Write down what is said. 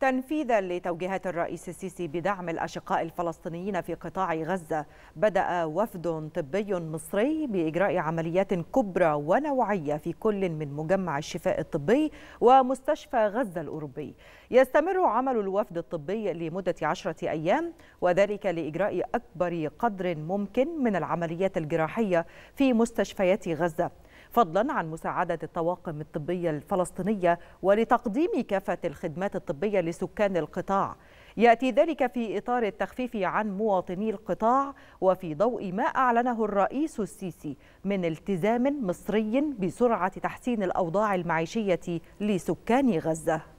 تنفيذا لتوجيهات الرئيس السيسي بدعم الأشقاء الفلسطينيين في قطاع غزة بدأ وفد طبي مصري بإجراء عمليات كبرى ونوعية في كل من مجمع الشفاء الطبي ومستشفى غزة الأوروبي يستمر عمل الوفد الطبي لمدة عشرة أيام وذلك لإجراء أكبر قدر ممكن من العمليات الجراحية في مستشفيات غزة فضلا عن مساعدة الطواقم الطبية الفلسطينية ولتقديم كافة الخدمات الطبية لسكان القطاع يأتي ذلك في إطار التخفيف عن مواطني القطاع وفي ضوء ما أعلنه الرئيس السيسي من التزام مصري بسرعة تحسين الأوضاع المعيشية لسكان غزة